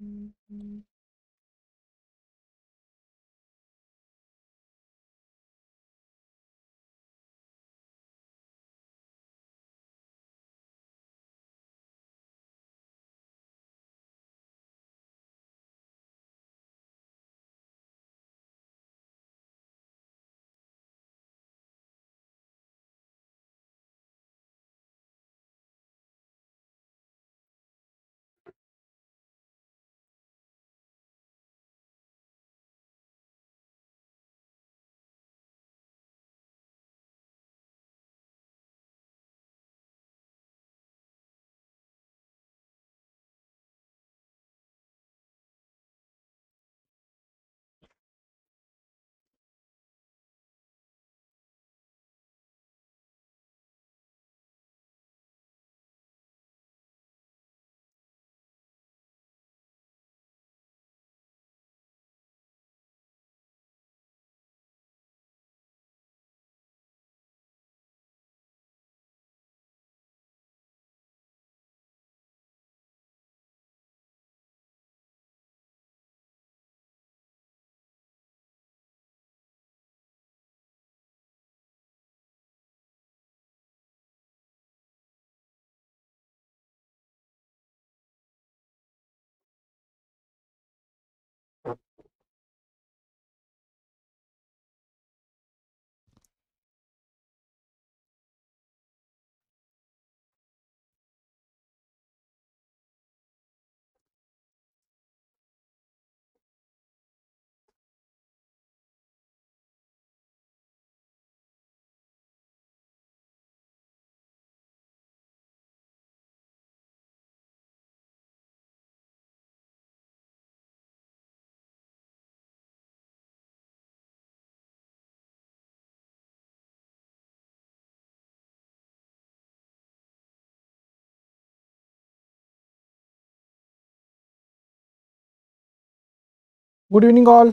mm -hmm. Good evening all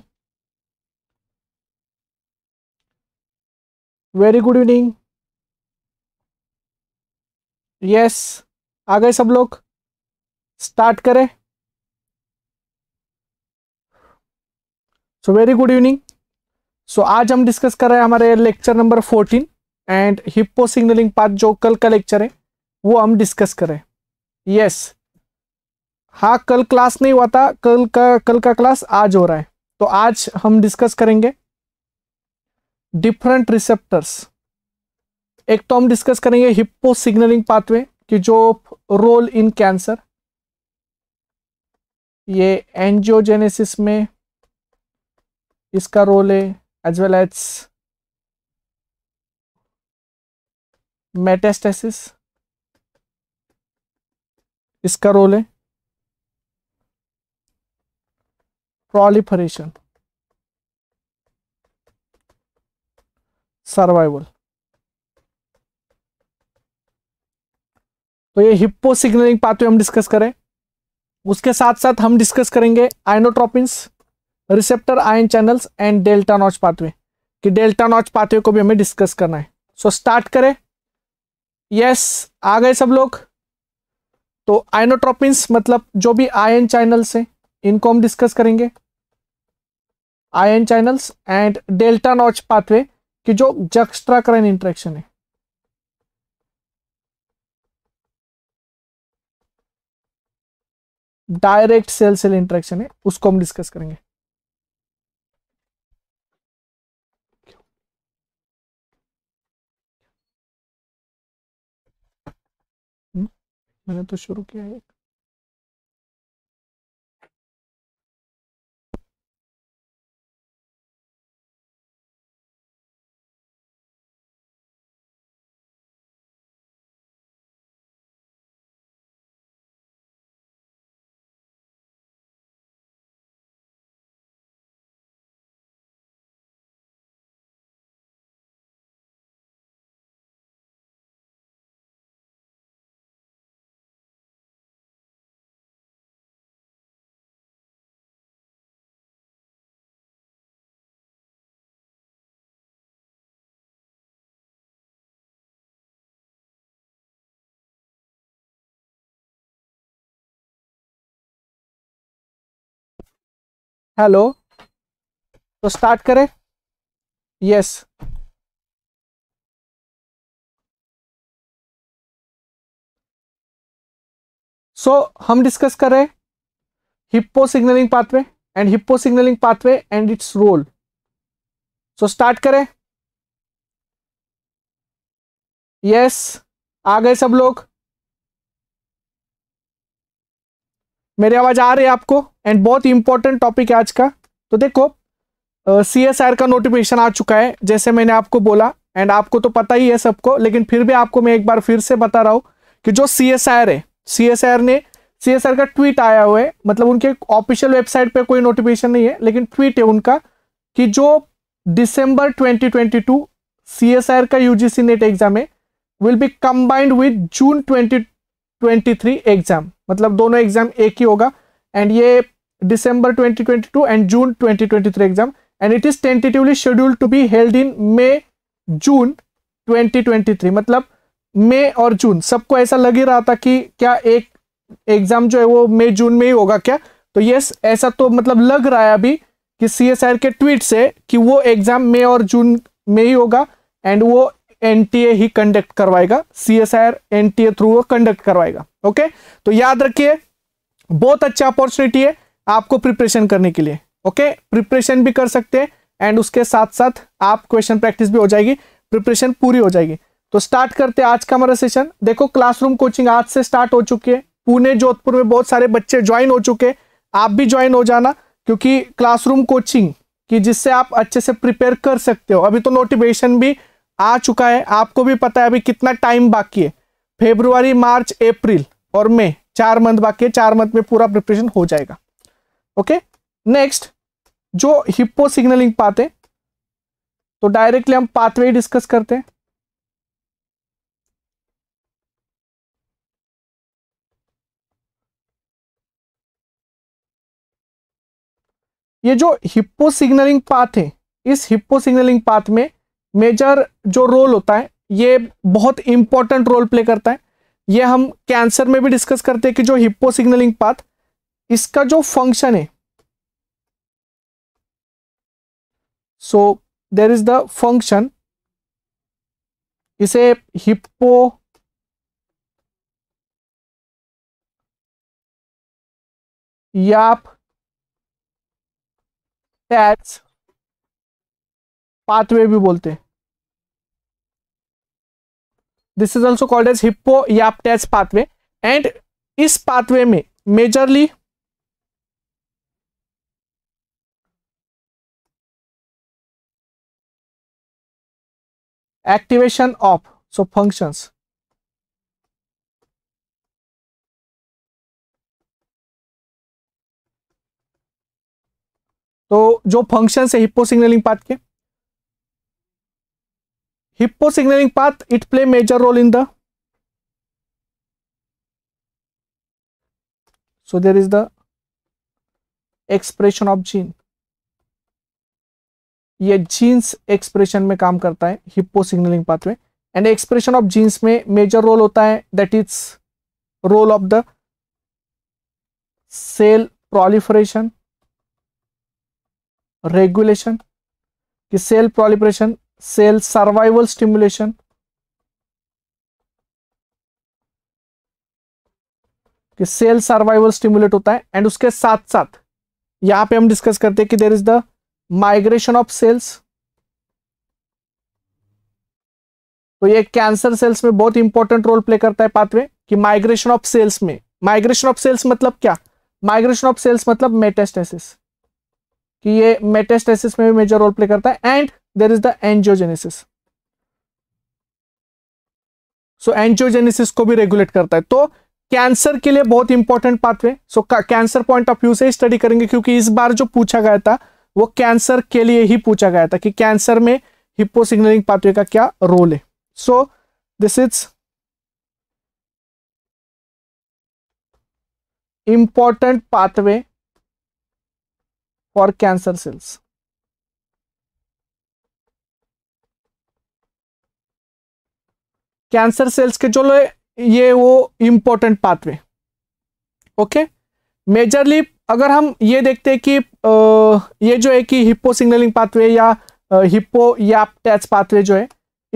very good evening yes आ गए सब लोग स्टार्ट करें so very good evening so आज हम डिस्कस कर रहे हैं हमारे lecture number fourteen and hippo signalling path जो कल का लेक्चर है वो हम डिस्कस करें यस yes. हाँ कल क्लास नहीं हुआ था कल का कल का क्लास आज हो रहा है तो आज हम डिस्कस करेंगे डिफरेंट रिसेप्टर्स एक तो हम डिस्कस करेंगे हिप्पो सिग्नलिंग पाथवे की जो रोल इन कैंसर ये एंजियोजेनेसिस में इसका रोल है एज वेल एज मेटेस्टेसिस इसका रोल है proliferation सर्वाइवल तो ये हिप्पो सिग्नलिंग पाथवे हम डिस्कस करें उसके साथ साथ हम डिस्कस करेंगे ionotropic receptor ion channels and Delta notch pathway कि डेल्टा नॉच पाथवे को भी हमें डिस्कस करना है सो so, स्टार्ट करें यस yes, आ गए सब लोग तो आइनोट्रोपिन्स मतलब जो भी आयन चैनल्स हैं इनको हम डिस्कस करेंगे ion channels and Delta notch pathway की जो जक्स्ट्राक्राइन इंट्रैक्शन है डायरेक्ट सेल सेल इंट्रैक्शन है उसको हम डिस्कस करेंगे हम्म, मैंने तो शुरू किया है हेलो तो स्टार्ट करें यस सो हम डिस्कस कर रहे Hippo signalling pathway and hippo signalling pathway and its role so start करें यस yes, आ गए सब लोग मेरी आवाज आ रही है आपको एंड बहुत इंपॉर्टेंट टॉपिक है आज का तो देखो सी एस आर का नोटिफिकेशन आ चुका है जैसे मैंने आपको बोला एंड आपको तो पता ही है सबको लेकिन फिर भी आपको मैं एक बार फिर से बता रहा हूँ कि जो सी एस आर है सी एस आर ने सी एस आर का ट्वीट आया हुआ है मतलब उनके ऑफिशियल वेबसाइट पे कोई नोटिफिकेशन नहीं है लेकिन ट्वीट है उनका कि जो दिसंबर 2022 सीएसआर का यूजीसी नेट एग्जाम है will be combined with June 2023 exam मतलब दोनों एग्जाम एक ही होगा एंड ये December 2022 and June 2023 exam and it is tentatively scheduled to be held in May June 2023 मतलब मे और जून सबको ऐसा लग ही रहा था कि क्या एक एग्जाम जो है वो मे जून में ही होगा क्या तो यस ऐसा तो मतलब लग रहा है अभी कि सी के ट्वीट से कि वो एग्जाम मे और जून में ही होगा एंड वो एनटीए ही कंडक्ट करवाएगा C S I R NTA through conduct करवाएगा ओके तो याद रखिए बहुत अच्छा अपॉर्चुनिटी है आपको प्रिपरेशन करने के लिए ओके प्रिपरेशन भी कर सकते हैं एंड उसके साथ साथ आप क्वेश्चन प्रैक्टिस भी हो जाएगी प्रिपरेशन पूरी हो जाएगी तो स्टार्ट करते हैं आज का हमारा सेशन देखो क्लासरूम कोचिंग आज से स्टार्ट हो चुकी है पुणे जोधपुर में बहुत सारे बच्चे ज्वाइन हो चुके हैं आप भी ज्वाइन हो जाना क्योंकि क्लासरूम कोचिंग कि जिससे आप अच्छे से प्रिपेयर कर सकते हो अभी तो नोटिफिकेशन भी आ चुका है आपको भी पता है अभी कितना टाइम बाकी है फेब्रुवरी मार्च अप्रैल और मई चार मंथ बाकी है चार मंथ में पूरा प्रिपरेशन हो जाएगा ओके नेक्स्ट जो हिप्पो सिग्नलिंग पाथ है तो डायरेक्टली हम पाथवे डिस्कस करते हैं ये जो हिप्पो सिग्नलिंग पाथ है इस हिप्पो सिग्नलिंग पाथ में मेजर जो रोल होता है ये बहुत इंपॉर्टेंट रोल प्ले करता है ये हम कैंसर में भी डिस्कस करते हैं कि जो हिप्पो सिग्नलिंग पाथ इसका जो फंक्शन है so there is the function इसे हिप्पो याप टैच पाथवे भी बोलते हैं is also called as Hippo YAP TAZ pathway and इस पाथवे में majorly activation of so functions तो जो फंक्शन है हिप्पो सिग्नलिंग पाथ के hippo signaling path it play major role in the so there is the expression of gene ये genes expression में काम करता है हिप्पो सिग्नलिंग पाथ में एंड एक्सप्रेशन ऑफ जीन्स में मेजर रोल होता है that is role of the cell proliferation regulation कि cell proliferation cell survival stimulation कि सेल सर्वाइवल स्टिमुलेट होता है एंड उसके साथ साथ यहां पे हम डिस्कस करते हैं कि there is the migration of cells तो ये कैंसर सेल्स में बहुत इंपॉर्टेंट रोल प्ले करता है पाथवे कि माइग्रेशन ऑफ सेल्स में माइग्रेशन ऑफ सेल्स मतलब क्या माइग्रेशन ऑफ सेल्स मतलब मेटेस्टेसिस कि ये मेटेस्टेसिस में भी मेजर रोल प्ले करता है and there is the angiogenesis so angiogenesis को भी रेगुलेट करता है तो कैंसर के लिए बहुत important pathway so cancer point of view से ही स्टडी करेंगे क्योंकि इस बार जो पूछा गया था वो कैंसर के लिए ही पूछा गया था कि कैंसर में हिप्पो सिग्नलिंग पाथवे का क्या रोल है so this is important pathway for cancer cells cancer cells के चलो ये वो इम्पोर्टेंट पाथवे ओके मेजरली अगर हम ये देखते हैं कि ये जो है कि हिप्पो सिग्नलिंग पाथवे या हिप्पो या टैच पाथवे जो है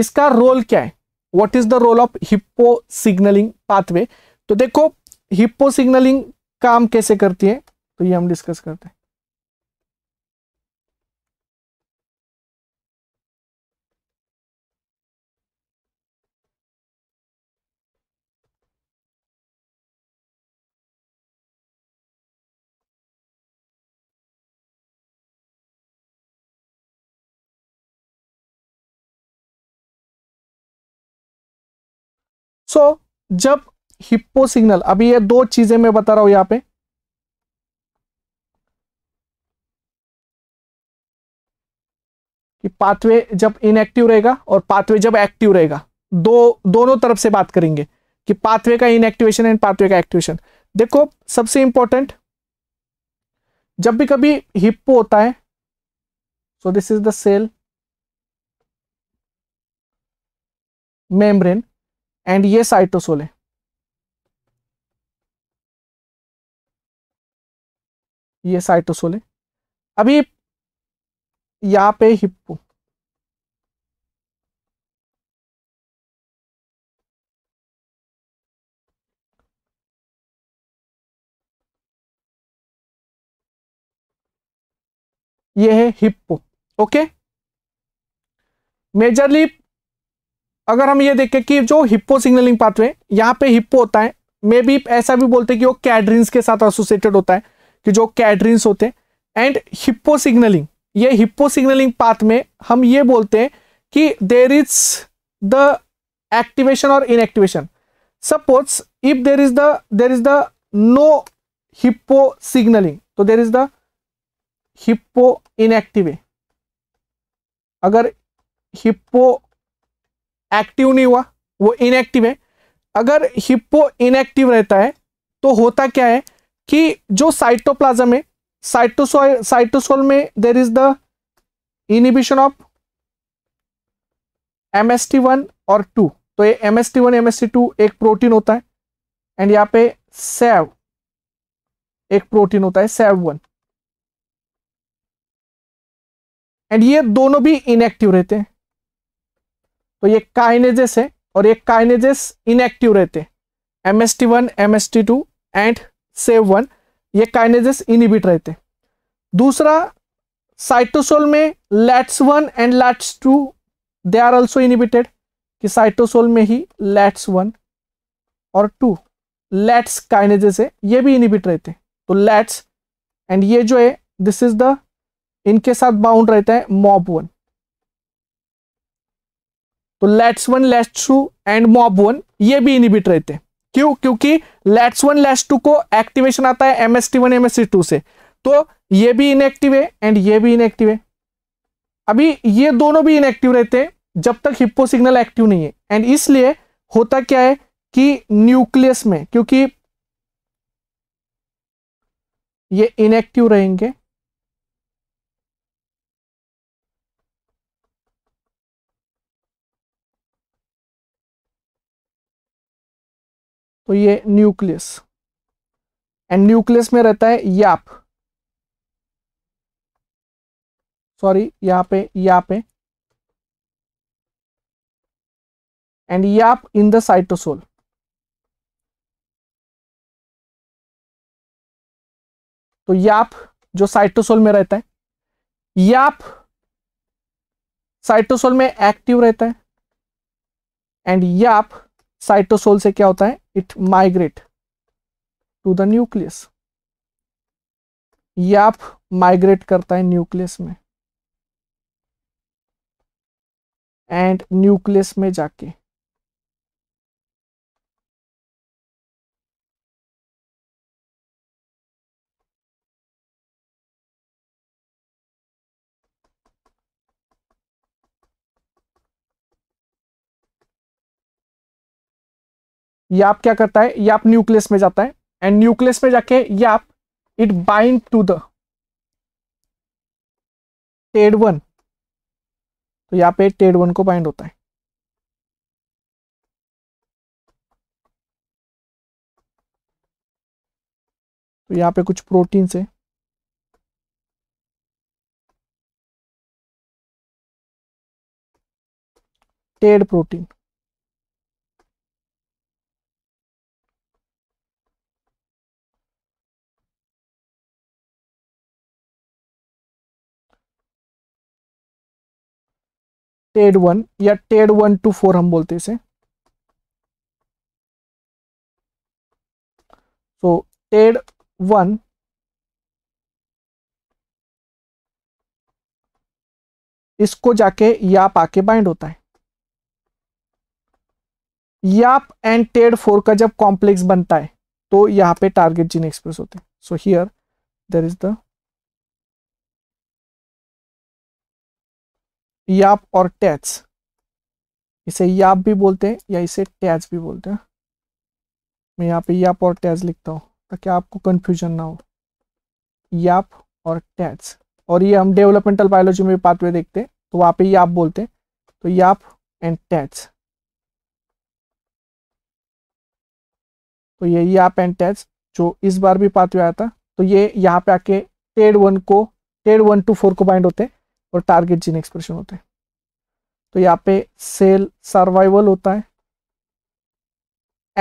इसका रोल क्या है what is the role of Hippo signalling pathway तो देखो हिप्पो सिग्नलिंग काम कैसे करती है तो ये हम डिस्कस करते हैं सो so, जब हिप्पो सिग्नल अभी ये दो चीजें मैं बता रहा हूं यहां पे कि पाथवे जब इनएक्टिव रहेगा और पाथवे जब एक्टिव रहेगा दो दोनों तरफ से बात करेंगे कि पाथवे का इनएक्टिवेशन एंड पाथवे का एक्टिवेशन देखो सबसे इंपॉर्टेंट जब भी कभी हिप्पो होता है so this is the cell membrane and ये साइटोसोल है ये साइटोसोल है अभी यहां पे हिप्पो ये है हिप्पो ओके मेजरली अगर हम ये देखें कि जो हिप्पो सिग्नलिंग पाथवे यहाँ पे हिप्पो होता है मे बी ऐसा भी बोलते हैं कि वो कैड्रिन्स के साथ एसोसिएटेड होता है कि जो कैड्रिन्स होते हैं एंड हिप्पो सिग्नलिंग ये हिप्पो सिग्नलिंग पाथ में हम ये बोलते हैं कि देर इज द एक्टिवेशन और inactivation suppose if there is the there is the no Hippo signalling तो there is the Hippo inactive अगर हिप्पो एक्टिव नहीं हुआ वो इनएक्टिव है अगर हिप्पो इनएक्टिव रहता है तो होता क्या है कि जो साइटोप्लाज्म है साइटोसोल साइटोसोल में there is the inhibition of M S T one और टू तो ये M S T one M S T two एक प्रोटीन होता है एंड यहाँ पे सेव एक प्रोटीन होता है सेव वन एंड ये दोनों भी इनएक्टिव रहते हैं तो ये काइनेजेस है और ये काइनेजेस इनएक्टिव रहते हैं M S T one M S T two and SAV one ये काइनेजेस इनिबिट रहते हैं दूसरा साइटोसोल में LATS one and LATS two they are also inhibited कि साइटोसोल में ही लैट्स वन और टू लैट्स काइनेजेस है ये भी इनिबिट रहते हैं तो लैट्स एंड ये जो है दिस इज द इनके साथ बाउंड रहता है मॉब वन तो LATS one LATS two and MOB one ये भी इनिबिट रहते हैं क्यों क्योंकि लेट्स वन लेट्स टू को एक्टिवेशन आता है एमएसटी वन एमएसटी टू से तो ये भी इनएक्टिव है एंड ये भी इनएक्टिव है अभी ये दोनों भी इनएक्टिव रहते हैं जब तक हिप्पो सिग्नल एक्टिव नहीं है एंड इसलिए होता क्या है कि न्यूक्लियस में क्योंकि ये इनएक्टिव रहेंगे तो ये न्यूक्लियस एंड न्यूक्लियस में रहता है याप सॉरी यहां पे या पे and YAP in the cytosol तो याप जो साइटोसोल में रहता है याप साइटोसोल में एक्टिव रहता है एंड याप साइटोसोल से क्या होता है it migrate to the nucleus या माइग्रेट करता है न्यूक्लियस में एंड न्यूक्लियस में जाके ये आप क्या करता है ये आप न्यूक्लियस में जाता है एंड न्यूक्लियस में जाके ये आप it bind to the TEAD one तो यहाँ पे टेड वन को बाइंड होता है तो यहाँ पे कुछ प्रोटीन से टेड प्रोटीन टेड वन या टेड वन टू फोर हम बोलते इसे तो टेड वन इसको जाके याप आके बाइंड होता है याप एंड टेड फोर का जब कॉम्प्लेक्स बनता है तो यहां पे टारगेट जीन एक्सप्रेस होते हैं so here there is the YAP और टैच इसे याप भी बोलते हैं या इसे टैच भी बोलते हैं मैं यहाँ पे याप और टैच लिखता हूँ ताकि आपको कन्फ्यूजन ना हो याप और टैच और ये हम डेवलपमेंटल बायोलॉजी में पाथवे देखते हैं तो वहाँ पे याप बोलते हैं तो याप एंड टैच तो ये याप एंड टैच जो इस बार भी पाथवे आया था तो ये यहाँ पे आके टेड वन को टेड वन टू फोर को बाइंड होते हैं और टारगेट जीन एक्सप्रेशन होते हैं तो यहाँ पे सेल सर्वाइवल होता है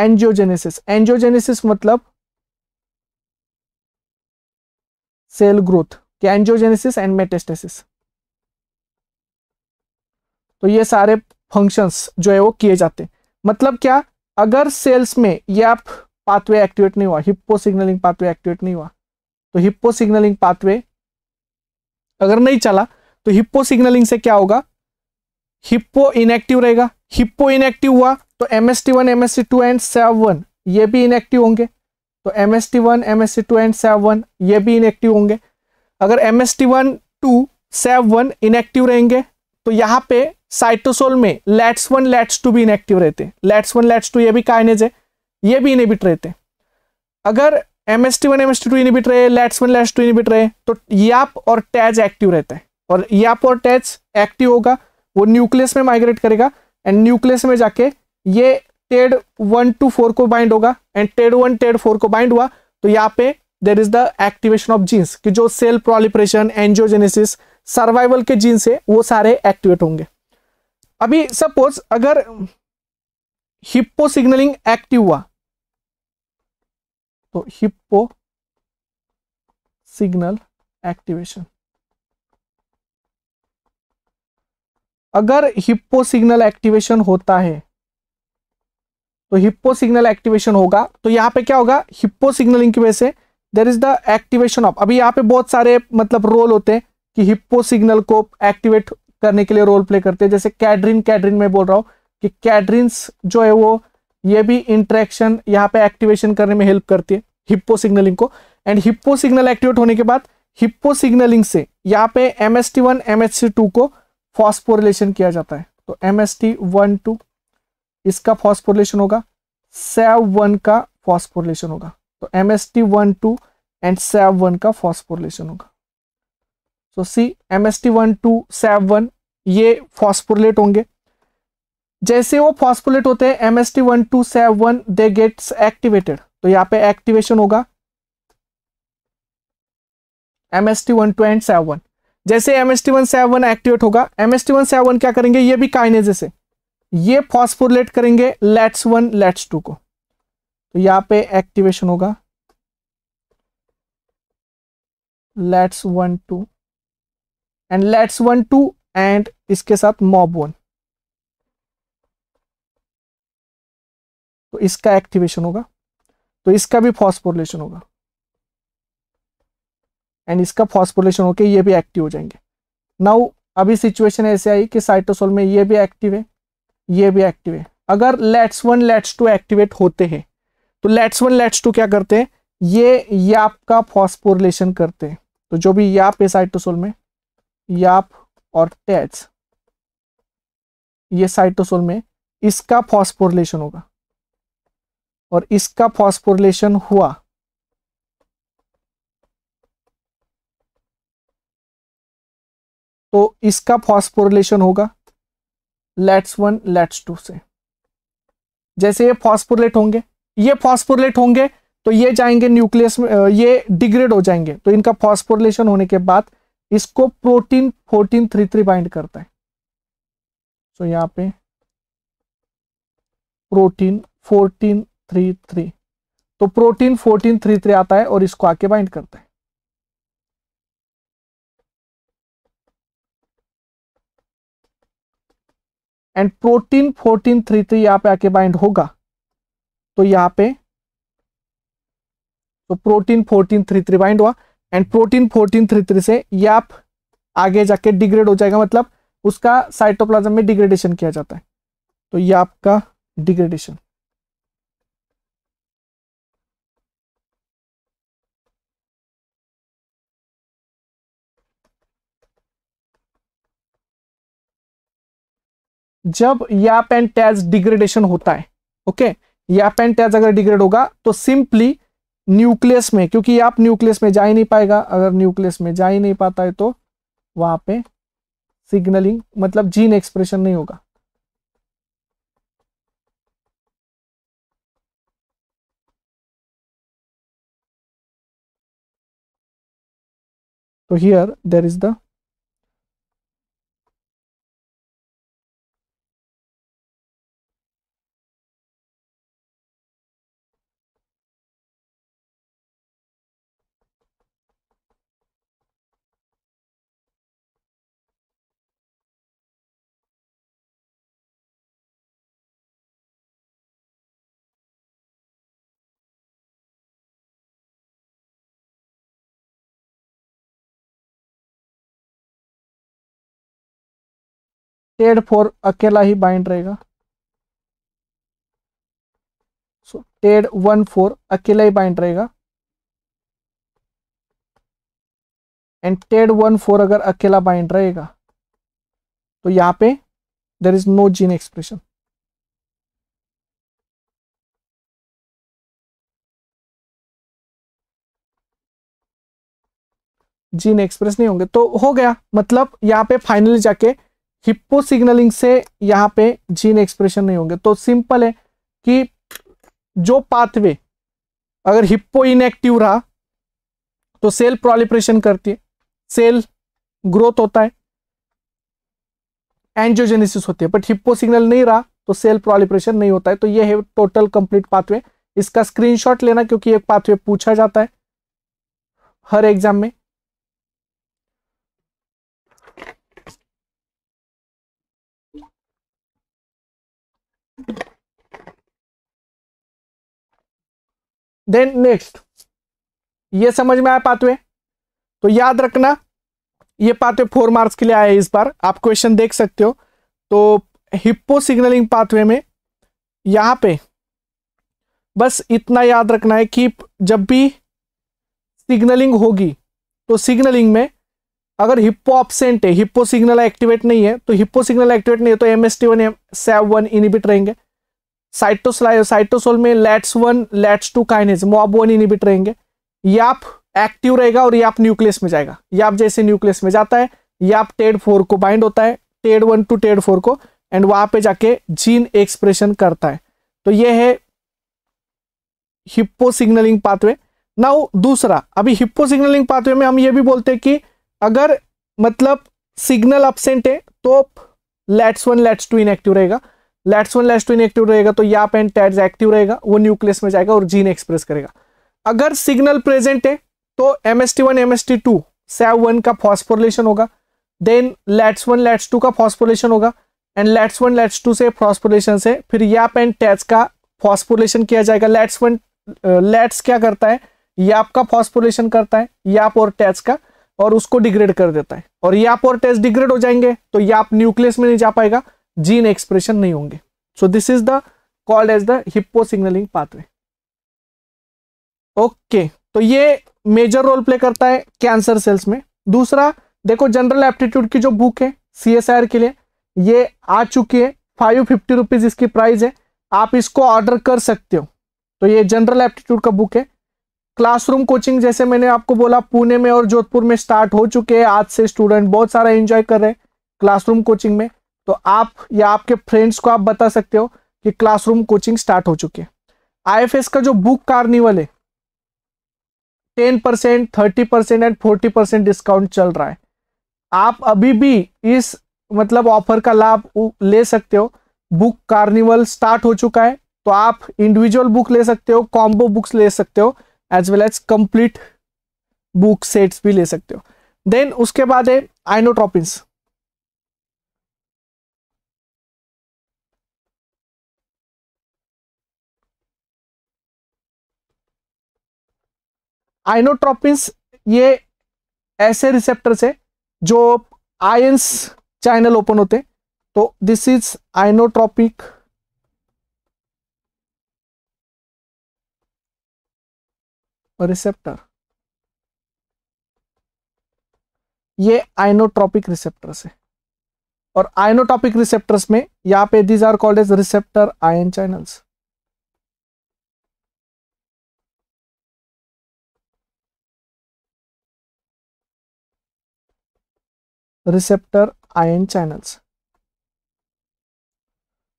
एंजियोजेनेसिस एंजियोजेनेसिस मतलब सेल ग्रोथ कि एंजियोजेनेसिस एंड मेटेस्टेसिस तो ये सारे फंक्शंस जो है वो किए जाते हैं मतलब क्या अगर सेल्स में ये आप पाथवे एक्टिवेट नहीं हुआ हिप्पो सिग्नलिंग पाथवे एक्टिवेट नहीं हुआ तो हिप्पो सिग्नलिंग पाथवे अगर नहीं चला तो हिप्पो सिग्नलिंग से क्या होगा हिप्पो इनएक्टिव रहेगा हिप्पो इनएक्टिव हुआ तो M S T one M S C two and seven ये भी इनएक्टिव होंगे तो M S T one M S C two and seven ये भी इनएक्टिव होंगे अगर M S T one two seven inactive रहेंगे तो यहाँ पे साइटोसोल में लेट्स वन लेट्स टू भी इनएक्टिव रहते हैं लेट्स वन लेट्स टू ये भी काइनेज है ये भी इनिबिट रहते हैं अगर M S T one M S T two inhibit रहे LATS one LATS two inhibit रहे तो याप और टैज एक्टिव रहता है और ये आपको अटैच एक्टिव होगा वो न्यूक्लियस में माइग्रेट करेगा एंड न्यूक्लियस में जाके ये टेड वन टू फोर को बाइंड होगा and TEAD one TEAD four को बाइंड हुआ तो यहाँ पे there is the activation of genes कि जो सेल प्रोलिपरेशन एंजियोजेनेसिस सर्वाइवल के जीन्स है वो सारे एक्टिवेट होंगे अभी सपोज अगर हिप्पो सिग्नलिंग एक्टिव हुआ तो हिप्पो सिग्नल एक्टिवेशन अगर हिप्पो सिग्नल एक्टिवेशन होता है तो हिप्पो सिग्नल एक्टिवेशन होगा तो यहाँ पे क्या होगा हिप्पो सिग्नलिंग की वजह से there is the activation of अभी यहाँ पे बहुत सारे मतलब रोल होते हैं कि हिप्पो सिग्नल को एक्टिवेट करने के लिए रोल प्ले करते हैं जैसे कैडरिन कैडरिन में बोल रहा हूँ कि कैडरिन्स जो है वो ये भी इंट्रैक्शन यहाँ पे एक्टिवेशन करने में हेल्प करती है हिप्पो सिग्नलिंग को एंड हिप्पो सिग्नल एक्टिवेट होने के बाद हिप्पो सिग्नलिंग से यहाँ पे M S T one M S two को फॉस्फोरिलेशन किया जाता है तो M S T one two इसका फॉस्फोरिलेशन होगा सेव वन का फॉस्फोरिलेशन होगा तो M S T one two and SAV one का फॉस्फोरिलेशन होगा so see M S T one two SAV one ये फॉस्फोरिलेट होंगे जैसे वो फॉस्फोरिलेट होते हैं M S T one two SAV one they gets activated तो यहाँ पे एक्टिवेशन होगा M S T one two and SAV one जैसे M S T one seven activate होगा M S T one seven क्या करेंगे ये भी काइनेजे से ये फॉस्फोरलेट करेंगे लेट्स वन लेट्स टू को तो यहां पे एक्टिवेशन होगा LATS one two and LATS one two and इसके साथ मॉब वन तो इसका एक्टिवेशन होगा तो इसका भी फॉस्फोरलेशन होगा एंड इसका फॉस्पोलेशन होकर ये भी एक्टिव हो जाएंगे नाउ अभी सिचुएशन ऐसे आई कि साइटोसोल में ये भी एक्टिव है ये भी एक्टिव है अगर LATS one LATS two activate होते हैं तो लेट्स वन लेट्स टू क्या करते हैं ये याप का फॉस्फोरिलेशन करते हैं तो जो भी याप है साइटोसोल में याप और टैच ये साइटोसोल में इसका फॉस्फोरिलेशन होगा और इसका फॉस्फोरिलेशन हुआ तो इसका फॉस्फोरिलेशन होगा लेट्स वन लेट्स टू से जैसे ये फॉस्फोरलेट होंगे ये फॉस्फोरलेट होंगे तो ये जाएंगे न्यूक्लियस में ये डिग्रेड हो जाएंगे तो इनका फॉस्फोरिलेशन होने के बाद इसको protein fourteen three three bind करता है सो so, यहाँ पे प्रोटीन फोर्टीन थ्री थ्री तो प्रोटीन फोर्टीन थ्री थ्री आता है और इसको आके बाइंड करता है and protein fourteen three three यहाँ पे आके बाइंड होगा तो यहाँ पे तो protein fourteen three three bind हुआ and protein fourteen three three से ये आप आगे जाके डिग्रेड हो जाएगा मतलब उसका साइटोप्लाज्म में डिग्रेडेशन किया जाता है तो यह आपका डिग्रेडेशन जब याप एंड टैज डिग्रेडेशन होता है ओके याप एंड टैज अगर डिग्रेड होगा तो सिंपली न्यूक्लियस में क्योंकि आप न्यूक्लियस में जा ही नहीं पाएगा अगर न्यूक्लियस में जा ही नहीं पाता है तो वहां पे सिग्नलिंग मतलब जीन एक्सप्रेशन नहीं होगा तो here there is the TEAD four अकेला ही बाइंड रहेगा सो टेड वन फोर अकेला ही बाइंड रहेगा एंड टेड वन फोर अगर अकेला बाइंड रहेगा तो यहां पे there is no gene expression gene express नहीं होंगे तो हो गया मतलब यहां पे फाइनली जाके हिप्पो सिग्नलिंग से यहाँ पे जीन एक्सप्रेशन नहीं होंगे तो सिंपल है कि जो पाथवे अगर हिप्पो इनएक्टिव रहा तो सेल प्रोलिप्रेशन करती है सेल ग्रोथ होता है एंजियोजेनेसिस होती है बट हिप्पो सिग्नल नहीं रहा तो सेल प्रोलिप्रेशन नहीं होता है तो ये है टोटल कंप्लीट पाथवे इसका स्क्रीनशॉट लेना क्योंकि एक पाथवे पूछा जाता है हर एग्जाम में देन नेक्स्ट ये समझ में आया पाथवे तो याद रखना ये पाथवे फोर मार्क्स के लिए आया है इस बार आप क्वेश्चन देख सकते हो तो हिप्पो सिग्नलिंग पाथवे में यहाँ पे बस इतना याद रखना है कि जब भी सिग्नलिंग होगी तो सिग्नलिंग में अगर हिप्पो ऑप्सेंट है हिप्पो सिग्नल एक्टिवेट नहीं है तो हिप्पो सिग्नल एक्टिवेट नहीं है तो M S T one M SAV one inhibit रहेंगे साइटोसोल में LATS one LATS two kinase MOB one inhibit रहेंगे याप एक्टिव रहेगा और याप न्यूक्लियस में जाएगा याप जैसे न्यूक्लियस में जाता है याप टेड फोर को बाइंड होता है TEAD one two TEAD four को एंड वहां पे जाके जीन एक्सप्रेशन करता है तो ये है हिप्पो सिग्नलिंग पाथवे नाउ दूसरा अभी हिप्पो सिग्नलिंग पाथवे में हम ये भी बोलते हैं कि अगर मतलब सिग्नल अपसेंट है तो LATS one LATS two inactive रहेगा LATS one LATS two inactive रहेगा तो या पेन टैड्स एक्टिव रहेगा वो न्यूक्लियस में जाएगा और जीन एक्सप्रेस करेगा अगर सिग्नल प्रेजेंट है तो M S T one M S T two SAV one का फॉस्फोरिलेशन होगा then LATS one LATS two का फॉस्फोरिलेशन होगा and LATS one LATS two से फॉस्फोरिलेशन से फिर याप एंड टैच का फॉस्फोरिलेशन किया जाएगा लेट्स वन लेट्स क्या करता है याप का फॉस्फोरिलेशन करता है याप और टैच का और उसको डिग्रेड कर देता है और याप और टैच डिग्रेड हो जाएंगे तो याप न्यूक्लियस में नहीं जा पाएगा जीन एक्सप्रेशन नहीं होंगे so this is the called as the hippo signalling pathway okay तो ये मेजर रोल प्ले करता है कैंसर सेल्स में दूसरा देखो जनरल एप्टीट्यूड की जो बुक है सी के लिए ये आ चुकी है फाइव फिफ्टी रुपीज इसकी प्राइस है आप इसको ऑर्डर कर सकते हो तो ये जनरल एप्टीट्यूड का बुक है क्लासरूम कोचिंग जैसे मैंने आपको बोला पुणे में और जोधपुर में स्टार्ट हो चुके हैं आज से स्टूडेंट बहुत सारा एंजॉय कर रहे हैं क्लासरूम कोचिंग में तो आप या आपके फ्रेंड्स को आप बता सकते हो कि क्लासरूम कोचिंग स्टार्ट हो चुकी है आईएफएस का जो बुक कार्निवल है ten percent thirty percent and forty percent discount चल रहा है आप अभी भी इस मतलब ऑफर का लाभ ले सकते हो बुक कार्निवल स्टार्ट हो चुका है तो आप इंडिविजुअल बुक ले सकते हो कॉम्बो बुक्स ले सकते हो as well as complete book sets भी ले सकते हो देन उसके बाद है आइनोट्रॉपिन्स आइनोट्रोपिन ये ऐसे रिसेप्टर्स है जो आयंस चैनल ओपन होते तो दिस इज आइनोट्रॉपिक रिसेप्टर ये आइनोट्रॉपिक रिसेप्टर्स है और आइनोटॉपिक रिसेप्टर्स में यहां पे these are called as receptor ion channels receptor ion channels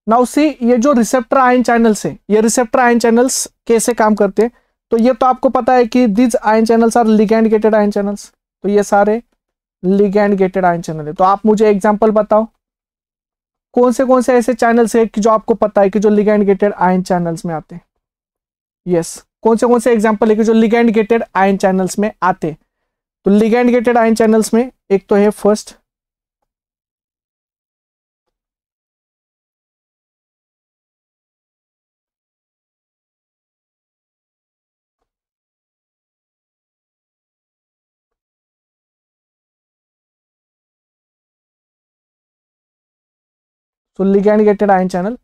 now see ये जो रिसेप्टर आयन चैनल्स है ये रिसेप्टर आयन चैनल्स कैसे काम करते हैं तो ये तो आपको पता है कि these ion channels are ligand gated ion channels तो ये सारे लिगैंड गेटेड आयन चैनल है तो आप मुझे एग्जाम्पल बताओ कौन से कौन से ऐसे चैनल्स है कि जो आपको पता है कि जो लिगैंड गेटेड आयन चैनल्स में आते हैं यस कौन से कौन से एग्जाम्पल है कि जो लिगैंड गेटेड आयन चैनल्स में आते तो लिगैंड गेटेड आयन चैनल्स में एक तो है फर्स्ट तो लिगैंड गेटेड आयन चैनल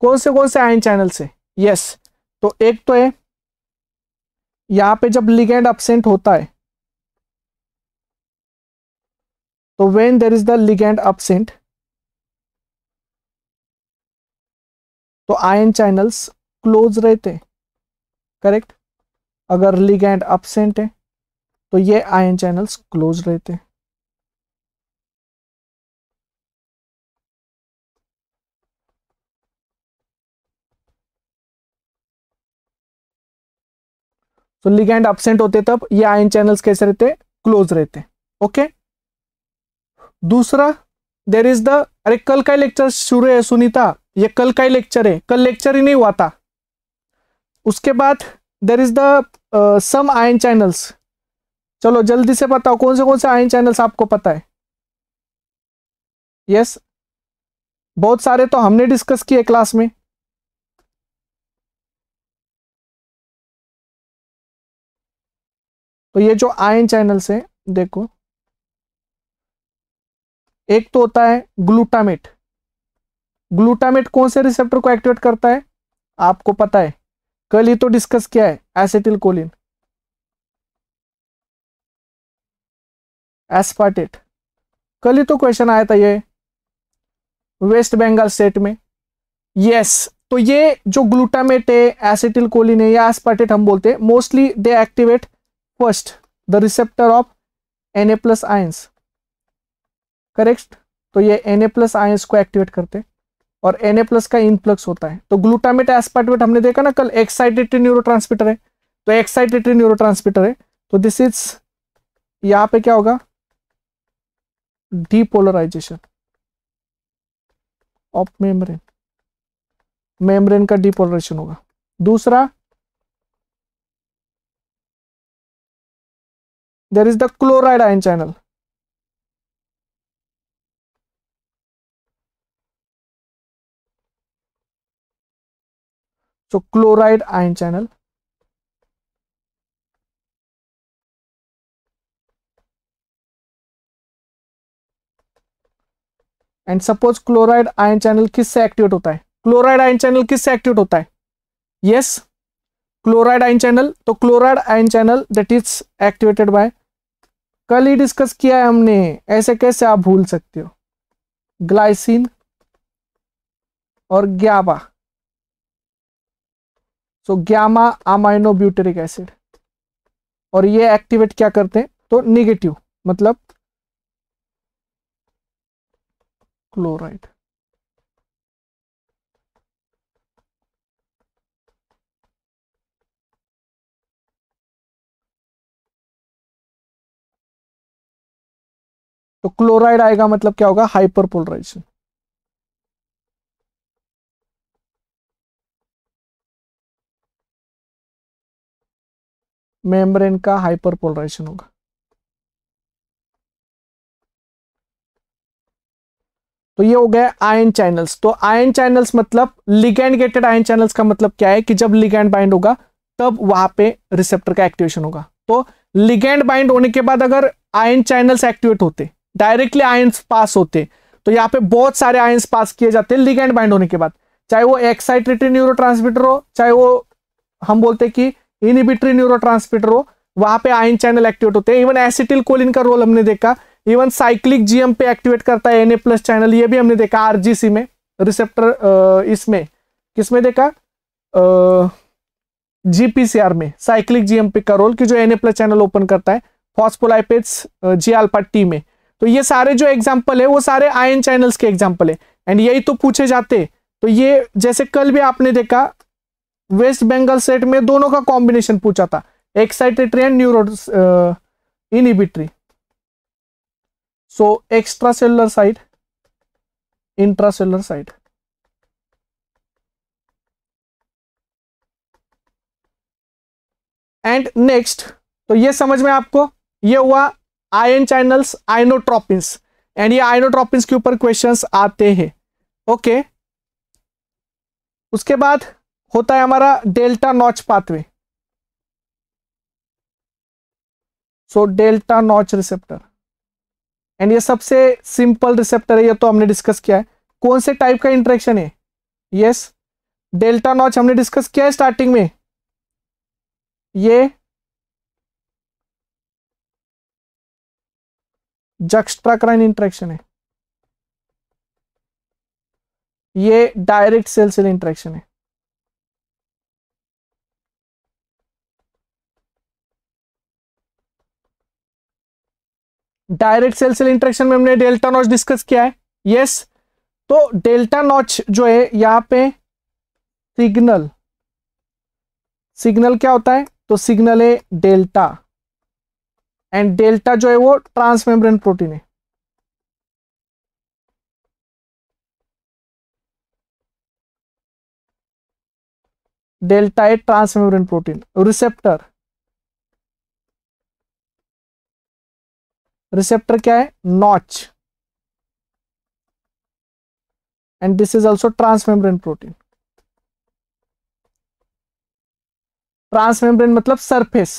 कौन से कौन से आयन चैनल से यस yes. तो एक तो है यहां पे जब लिगेंड एबसेंट होता है तो when there is the ligand absent तो आयन चैनल्स क्लोज रहते हैं करेक्ट अगर लिगेंड अपसेंट है तो ये आयन चैनल्स क्लोज रहते हैं तो लिगेंड अपसेंट होते तब ये आयन चैनल्स कैसे रहते क्लोज रहते ओके okay? दूसरा देर इज द अरे कल का लेक्चर शुरू है सुनीता ये कल का लेक्चर है कल लेक्चर ही नहीं हुआ था उसके बाद there is the some ion channels चलो जल्दी से बताओ कौन से कौन से आयन चैनल्स आपको पता है यस yes? बहुत सारे तो हमने डिस्कस किए क्लास में तो ये जो आयन चैनल्स है देखो एक तो होता है ग्लूटामेट ग्लूटामेट कौन से रिसेप्टर को एक्टिवेट करता है आपको पता है कल ही तो डिस्कस किया है एसेटिल कोलिन एस्पार्टेट कल ही तो क्वेश्चन आया था ये वेस्ट बंगाल स्टेट में यस तो ये जो ग्लूटामेट है एसिटिल कोलिन है या एस्पार्टेट हम बोलते हैं mostly they activate first the receptor of N A plus ions correct तो ये एन ए प्लस आय को एक्टिवेट करते हैं और एन ए प्लस का इनफ्लक्स होता है तो ग्लूटामेट एस्पार्टमेट हमने देखा ना कल एक्साइटेटरी न्यूरो है तो एक्साइटेटरी न्यूरो है तो दिस इज यहाँ पे क्या होगा डीपोलराइजेशन ऑफ मेम्ब्रेन मेम्ब्रेन का डीपोलराइजेशन होगा दूसरा there is the chloride ion channel so chloride ion channel and suppose chloride ion channel किससे एक्टिवेट होता है क्लोराइड आयन चैनल किससे एक्टिवेट होता है यस क्लोराइड आयन चैनल तो chloride ion channel that is activated by कल ही discuss किया है हमने ऐसे कैसे आप भूल सकते हो ग्लाइसिन और GABA so gamma amino butyric acid और ये एक्टिवेट क्या करते हैं तो निगेटिव मतलब क्लोराइड तो क्लोराइड आएगा मतलब क्या होगा हाइपर पोलराइजेशन मेम्ब्रेन का हाइपरपोलराइजेशन होगा तो ये हो गया आयन चैनल्स तो आयन चैनल्स मतलब लिगैंड गेटेड आयन चैनल्स का मतलब क्या है कि जब लिगैंड बाइंड होगा तब वहां पे रिसेप्टर का एक्टिवेशन होगा तो लिगैंड बाइंड होने के बाद अगर आयन चैनल्स एक्टिवेट होते डायरेक्टली आयन पास होते तो यहाँ पे बहुत सारे आयन पास किए जाते हैं लिगैंड बाइंड होने के बाद चाहे वो एक्साइटेटरी न्यूरो हो चाहे वो हम बोलते हैं कि इनिबिट्री न्यूरो ट्रांसमीटर हो वहां पे आयन चैनल एक्टिवेट होते हैं इवन एसिटिल कोलिन का रोल हमने देखा इवन साइक्लिक जीएम पे एक्टिवेट करता है एन प्लस चैनल ये भी हमने देखा आरजीसी में रिसेप्टर इसमें किसमें देखा जीपीसीआर में साइक्लिक जीएमपी का रोल की जो एन प्लस चैनल ओपन करता है फॉस्पोलाइपेट्स जी आल्पा टी में तो ये सारे जो एग्जाम्पल है वो सारे आयन चैनल्स के एग्जाम्पल है एंड यही तो पूछे जाते तो ये जैसे कल भी आपने देखा वेस्ट बंगाल सेट में दोनों का कॉम्बिनेशन पूछा था excitatory and neuro inhibitory so extracellular side intracellular side and next तो ये समझ में आपको ये हुआ आयन चैनल्स आयनोट्रॉपिन्स एंड ये आयनोट्रॉपिन्स के ऊपर क्वेश्चंस आते हैं ओके okay. उसके बाद होता है हमारा delta notch pathway so delta notch receptor and ये सबसे सिंपल रिसेप्टर है ये तो हमने डिस्कस किया है कौन से टाइप का इंट्रेक्शन है यस डेल्टा नॉच हमने डिस्कस किया है स्टार्टिंग में ये जक्स्ट्राक्राइन इंट्रैक्शन है ये डायरेक्ट सेल सेल इंट्रैक्शन है डायरेक्ट सेल सेल इंट्रेक्शन में हमने डेल्टा नॉच डिस्कस किया है यस तो डेल्टा नॉच जो है यहां पे सिग्नल सिग्नल क्या होता है तो सिग्नल है डेल्टा एंड डेल्टा जो है वो ट्रांसमेम्ब्रेन प्रोटीन है डेल्टा है ट्रांसमेम्ब्रेन प्रोटीन रिसेप्टर रिसेप्टर क्या है notch and this is also transmembrane protein transmembrane मतलब surface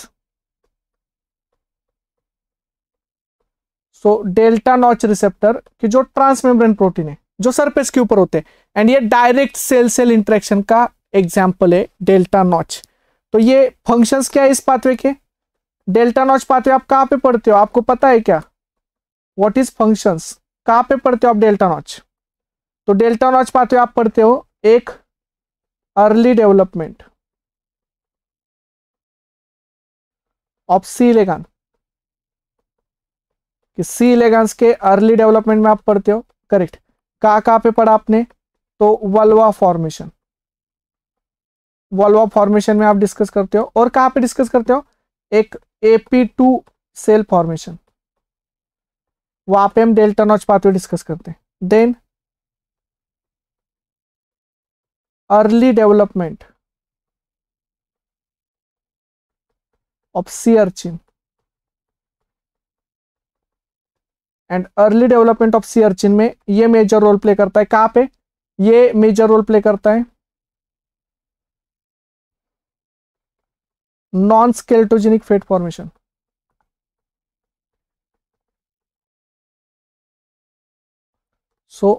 so delta notch receptor कि जो ट्रांसमेम्ब्रेन प्रोटीन है जो सरफेस के ऊपर होते हैं एंड ये डायरेक्ट सेल सेल इंटरेक्शन का एग्जाम्पल है डेल्टा नॉच तो ये फंक्शंस क्या है इस पाथवे के डेल्टा नॉच पाते हो आप कहाँ पे पढ़ते हो आपको पता है क्या व्हाट इज फंक्शंस कहाँ पे पढ़ते हो आप डेल्टा नॉच तो डेल्टा नॉच पाते हो आप पढ़ते हो एक early development of C elegans कि सी इलेगांस के अर्ली डेवलपमेंट में आप पढ़ते हो करेक्ट कहाँ कहाँ पे पढ़ा आपने तो वलवा फॉर्मेशन वॉल्वा फॉर्मेशन में आप डिस्कस करते हो और कहाँ पे डिस्कस करते हो एक एपी टू सेल फॉर्मेशन वहां आप हम डेल्टा नॉच पाथवे डिस्कस करते हैं then early development of sea urchin and early development of sea urchin में ये मेजर रोल प्ले करता है कहां पे ये मेजर रोल प्ले करता है non skeletogenic fate formation so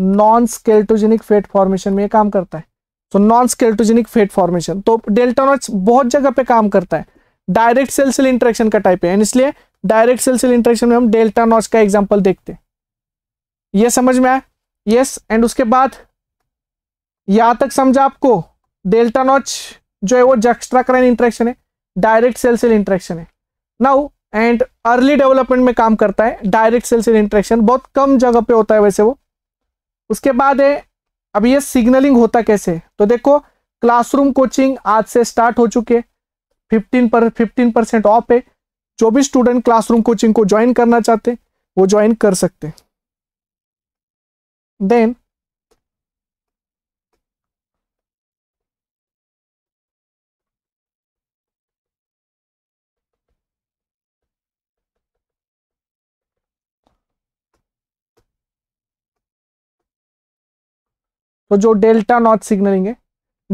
non skeletogenic fate formation में ये काम करता है so non skeletogenic fate formation तो डेल्टा बहुत जगह पे काम करता है डायरेक्ट सेल सेल इंटरेक्शन का टाइप है एंड इसलिए डायरेक्ट सेल सेल इंट्रेक्शन में हम डेल्टा नॉच का एग्जाम्पल देखते हैं ये समझ में आया यस एंड उसके बाद यहां तक समझा आपको डेल्टा नॉच जो है वो जक्स्ट्राक्राइन इंट्रेक्शन है डायरेक्ट सेल सेल इंट्रेक्शन है नाउ एंड अर्ली डेवलपमेंट में काम करता है डायरेक्ट सेल सेल इंट्रेक्शन बहुत कम जगह पे होता है वैसे वो उसके बाद है अब ये सिग्नलिंग होता कैसे तो देखो क्लासरूम कोचिंग आज से स्टार्ट हो चुके फिफ्टीन पर फिफ्टीन परसेंट ऑफ है जो भी स्टूडेंट क्लासरूम कोचिंग को ज्वाइन करना चाहते हैं वो ज्वाइन कर सकते हैं देन तो जो डेल्टा नॉर्थ सिग्नलिंग है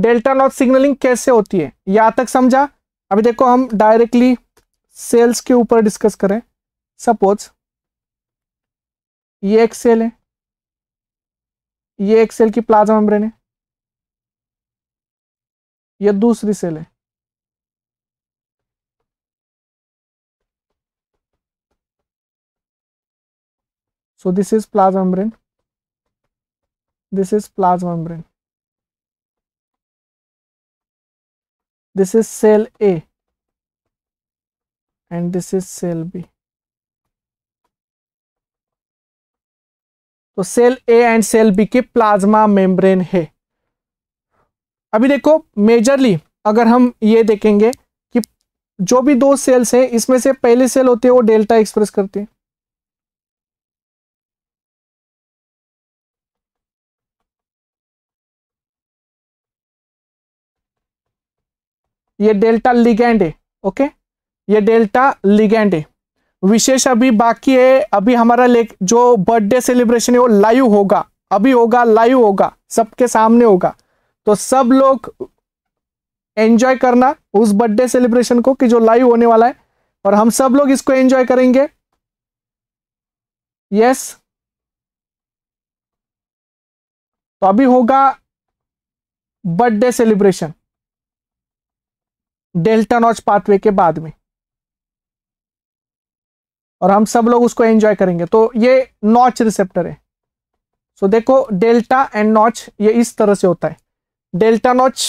डेल्टा नॉर्थ सिग्नलिंग कैसे होती है यहां तक समझा अभी देखो हम डायरेक्टली सेल्स के ऊपर डिस्कस करें सपोज ये एक सेल है ये एक सेल की प्लाज्मा मेम्ब्रेन है ये दूसरी सेल है so this is plasma membrane This is plasma membrane. This is cell A and this is cell B. तो cell A and cell B के प्लाज्मा मेम्ब्रेन है अभी देखो मेजरली अगर हम ये देखेंगे कि जो भी दो सेल्स हैं इसमें से पहले सेल होती है वो डेल्टा एक्सप्रेस करती है ये डेल्टा लिगेंड है ओके ये डेल्टा लिगेंड है विशेष अभी बाकी है अभी हमारा लेक जो बर्थडे सेलिब्रेशन है वो लाइव होगा अभी होगा लाइव होगा सबके सामने होगा तो सब लोग एंजॉय करना उस बर्थडे सेलिब्रेशन को कि जो लाइव होने वाला है और हम सब लोग इसको एंजॉय करेंगे यस तो अभी होगा birthday celebration delta notch pathway के बाद में और हम सब लोग उसको एंजॉय करेंगे तो ये नॉच रिसेप्टर है सो so, देखो डेल्टा एंड नॉच ये इस तरह से होता है डेल्टा नॉच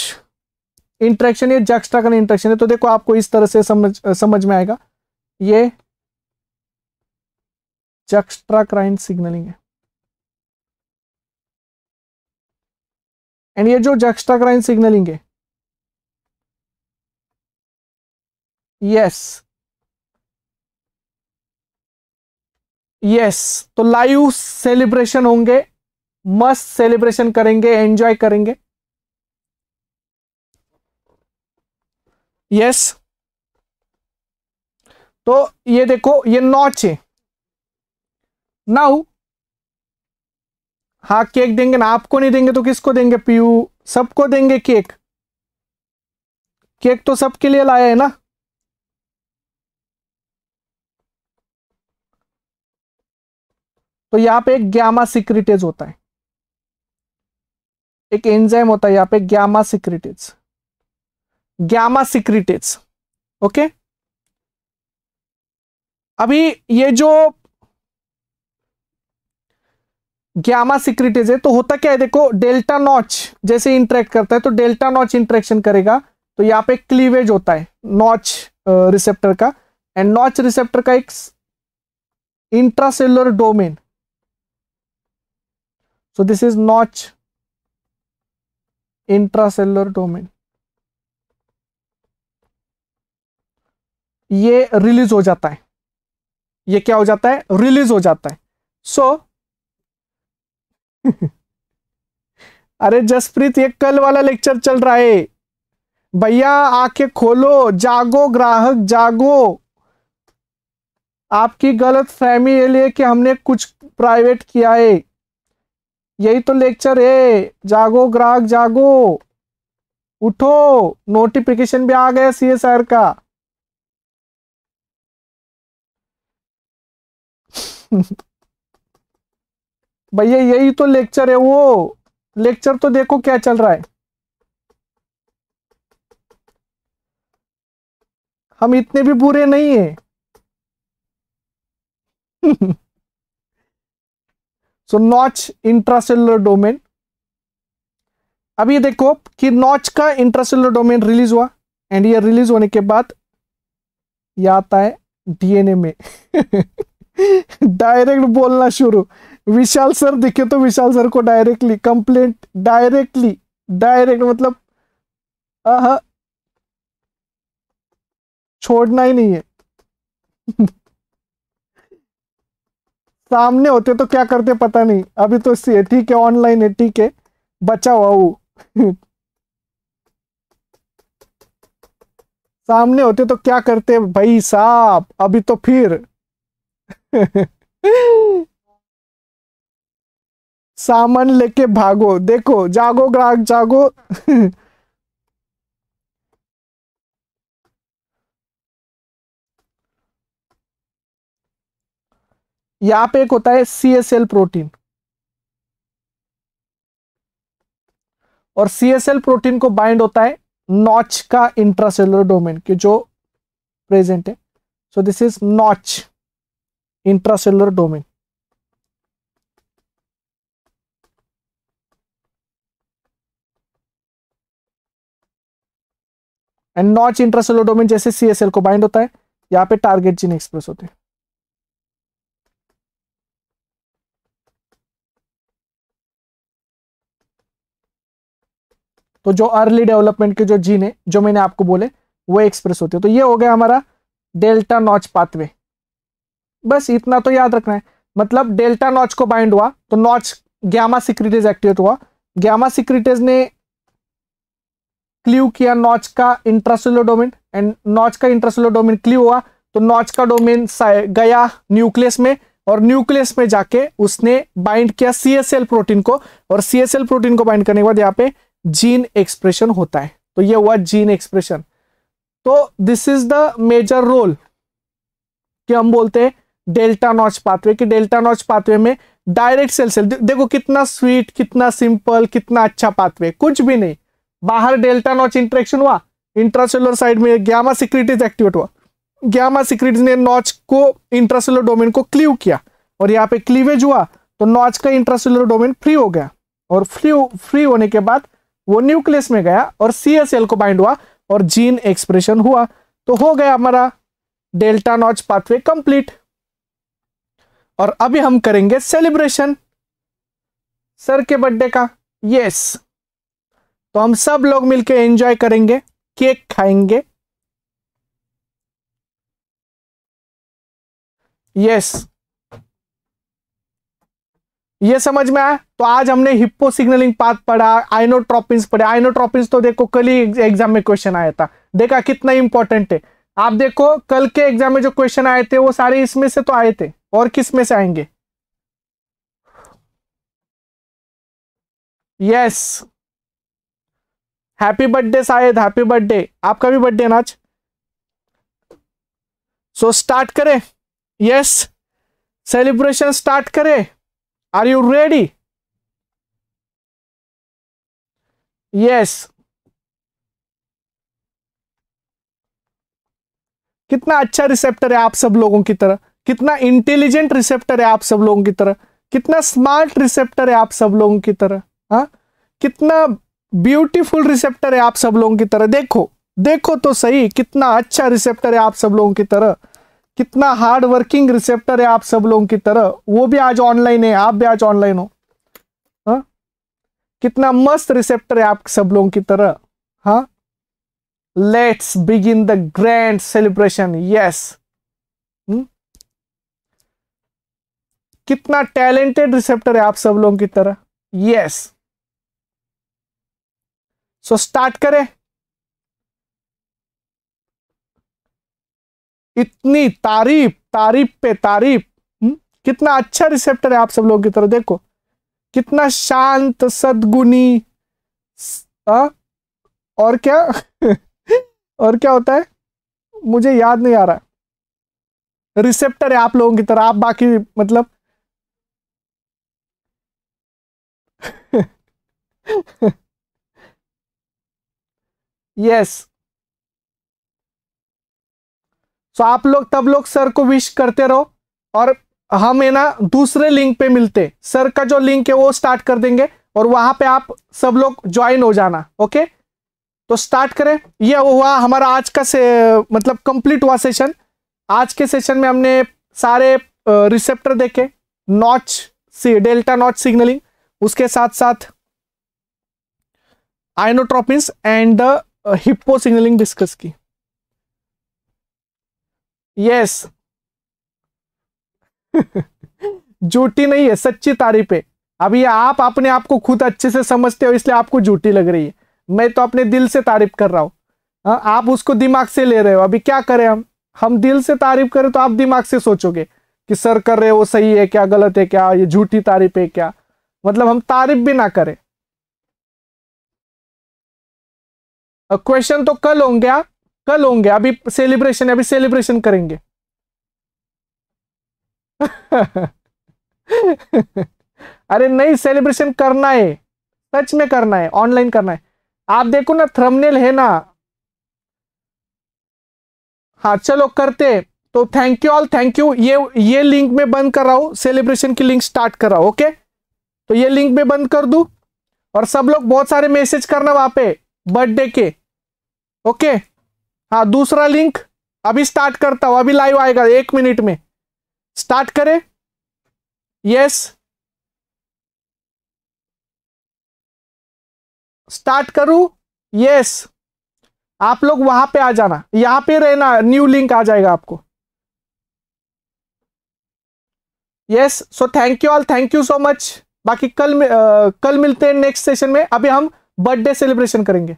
इंट्रैक्शन ये का इंट्रैक्शन है तो देखो आपको इस तरह से समझ समझ में आएगा ये जक्स्ट्राक्राइन सिग्नलिंग है एंड ये जो जक्स्ट्राक्राइन सिग्नलिंग है यस यस तो लाइव सेलिब्रेशन होंगे मस्त सेलिब्रेशन करेंगे एंजॉय करेंगे यस yes. तो ये देखो ये नॉच है नाउ हाँ केक देंगे ना आपको नहीं देंगे तो किसको देंगे पीयू सबको देंगे केक केक तो सबके लिए लाया है ना तो यहाँ पे एक ग्यामा सिक्रिटेज होता है एक एंजाइम होता है यहाँ पे gamma secretase gamma secretase okay अभी ये जो ग्यामा सिक्रिटेज है तो होता क्या है देखो डेल्टा नॉच जैसे इंटरेक्ट करता है तो डेल्टा नॉच इंटरेक्शन करेगा तो यहाँ पे क्लीवेज होता है नॉच रिसेप्टर का एंड नॉच रिसेप्टर का एक intracellular domain So this is notch intracellular domain. ये रिलीज हो जाता है ये क्या हो जाता है रिलीज हो जाता है सो so, अरे जसप्रीत ये कल वाला लेक्चर चल रहा है भैया आके खोलो जागो ग्राहक जागो आपकी गलत फहमी ये लिए कि हमने कुछ प्राइवेट किया है यही तो लेक्चर है जागो ग्राहक जागो उठो नोटिफिकेशन भी आ गया सीएसआर का भैया यही तो लेक्चर है वो लेक्चर तो देखो क्या चल रहा है हम इतने भी बुरे नहीं है सो नॉच इंट्रासेलर डोमेन अब ये देखो कि नॉच का इंट्रासेलर डोमेन रिलीज हुआ एंड ये रिलीज होने के बाद यह आता है डीएनए में डायरेक्ट बोलना शुरू विशाल सर देखे तो विशाल सर को डायरेक्टली कंप्लेंट डायरेक्टली डायरेक्ट मतलब छोड़ना ही नहीं है सामने होते तो क्या करते पता नहीं अभी तो ठीक है ऑनलाइन है ठीक है बचा हुआ सामने होते तो क्या करते भाई साहब अभी तो फिर सामान लेके भागो देखो जागो ग्राहक जागो यहां पे एक होता है सीएसएल प्रोटीन और सीएसएल प्रोटीन को बाइंड होता है नॉच का इंट्रासेलर डोमेन के जो प्रेजेंट है so this is notch intracellular domain and notch intracellular domain जैसे सीएसएल को बाइंड होता है यहां पे टारगेट जीन एक्सप्रेस होते हैं तो जो अर्ली डेवलपमेंट के जो जीन है जो मैंने आपको बोले वो एक्सप्रेस होते हैं तो ये हो गया हमारा डेल्टा नॉच पाथवे बस इतना तो याद रखना है मतलब डेल्टा नॉच को बाइंड हुआ तो नॉच ग्यामा सिक्रिटेज एक्टिवेट हुआ ग्यामा सिक्रिटेज ने क्ल्यू किया नॉच का इंट्रासुलर डोमेन एंड नॉच का इंट्रासुलर डोमेन क्ल्यू हुआ तो नॉच का डोमेन गया न्यूक्लियस में और न्यूक्लियस में जाके उसने बाइंड किया सीएसएल प्रोटीन को और सीएसएल प्रोटीन को बाइंड करने के बाद यहाँ पे जीन एक्सप्रेशन होता है तो ये हुआ जीन एक्सप्रेशन तो this is the major role कि हम बोलते हैं डेल्टा नॉच पाथवे कि डेल्टा नॉच पाथवे में डायरेक्ट सेल सेल दे, देखो कितना स्वीट कितना सिंपल कितना अच्छा पाथवे कुछ भी नहीं बाहर डेल्टा नॉच इंट्रेक्शन हुआ इंट्रासेलर साइड में ग्यामा सिक्रिटीज एक्टिवेट हुआ ग्यामा सिक्रिटीज ने नॉच को इंट्रासेलर डोमेन को क्लीव किया और यहाँ पे क्लीवेज हुआ तो नॉच का इंट्रासेलर डोमेन फ्री हो गया और फ्री फ्री होने के बाद वो न्यूक्लियस में गया और सी एस एल को बाइंड हुआ और जीन एक्सप्रेशन हुआ तो हो गया हमारा डेल्टा नॉच पाथवे कंप्लीट और अभी हम करेंगे सेलिब्रेशन सर के बर्थडे का यस तो हम सब लोग मिलके एंजॉय करेंगे केक खाएंगे यस ये समझ में आया तो आज हमने हिप्पो सिग्नलिंग पाथ पढ़ा आइनोट्रॉपिन्स पढ़े आइनोट्रॉपिन्स तो देखो कल ही एग्जाम में क्वेश्चन आया था देखा कितना इंपॉर्टेंट है आप देखो कल के एग्जाम में जो क्वेश्चन आए थे वो सारे इसमें से तो आए थे और किस में से आएंगे यस हैप्पी बर्थडे शायद हैप्पी बर्थडे आपका भी बर्थडे ना आज सो स्टार्ट करें यस सेलिब्रेशन स्टार्ट करें Are you ready? Yes yes. कितना अच्छा रिसेप्टर है आप सब लोगों की तरह कितना इंटेलिजेंट रिसेप्टर है आप सब लोगों की तरह कितना स्मार्ट रिसेप्टर है आप सब लोगों की तरह हा कितना ब्यूटीफुल रिसेप्टर है आप सब लोगों की तरह देखो देखो तो सही कितना अच्छा रिसेप्टर है आप सब लोगों की तरह कितना हार्ड वर्किंग रिसेप्टर है आप सब लोगों की तरह वो भी आज ऑनलाइन है आप भी आज ऑनलाइन हो हा? कितना मस्त रिसेप्टर है आप सब लोगों की तरह हाँ let's begin the grand celebration yes कितना टैलेंटेड रिसेप्टर है आप सब लोगों की तरह यस सो स्टार्ट करें इतनी तारीफ तारीफ पे तारीफ हम्म? कितना अच्छा रिसेप्टर है आप सब लोगों की तरफ देखो कितना शांत सदगुनी और क्या और क्या होता है मुझे याद नहीं आ रहा रिसेप्टर है आप लोगों की तरह आप बाकी मतलब यस सो आप लोग तब लोग सर को विश करते रहो और हम है ना दूसरे लिंक पे मिलते सर का जो लिंक है वो स्टार्ट कर देंगे और वहां पे आप सब लोग ज्वाइन हो जाना ओके तो स्टार्ट करें यह हुआ हमारा आज का से मतलब कंप्लीट हुआ सेशन आज के सेशन में हमने सारे रिसेप्टर देखे नॉच डेल्टा नॉच सिग्नलिंग उसके साथ साथ ionotropins and hippo signalling discuss की यस झूठी नहीं है सच्ची तारीफ है अभी आप अपने आप को खुद अच्छे से समझते हो इसलिए आपको झूठी लग रही है मैं तो अपने दिल से तारीफ कर रहा हूं आप उसको दिमाग से ले रहे हो अभी क्या करें हम हम दिल से तारीफ करें तो आप दिमाग से सोचोगे कि सर कर रहे हो सही है क्या गलत है क्या ये झूठी तारीफ है क्या मतलब हम तारीफ भी ना करें क्वेश्चन तो कल होंगे आप हाँ? कल होंगे अभी सेलिब्रेशन अभी सेलिब्रेशन करेंगे अरे नहीं सेलिब्रेशन करना है सच में करना है ऑनलाइन करना है आप देखो ना थ्रमनेल है ना हाँ चलो करते तो thank you all thank you ये ये लिंक में बंद कर रहा हूँ सेलिब्रेशन की लिंक स्टार्ट कर रहा हूं ओके तो ये लिंक में बंद कर दू और सब लोग बहुत सारे मैसेज करना वहां पे बर्थडे के ओके हाँ दूसरा लिंक अभी स्टार्ट करता हूं अभी लाइव आएगा एक मिनट में स्टार्ट करें यस स्टार्ट करूं यस आप लोग वहां पे आ जाना यहां पे रहना न्यू लिंक आ जाएगा आपको yes so thank you all thank you so much बाकी कल आ, कल मिलते हैं नेक्स्ट सेशन में अभी हम बर्थडे सेलिब्रेशन करेंगे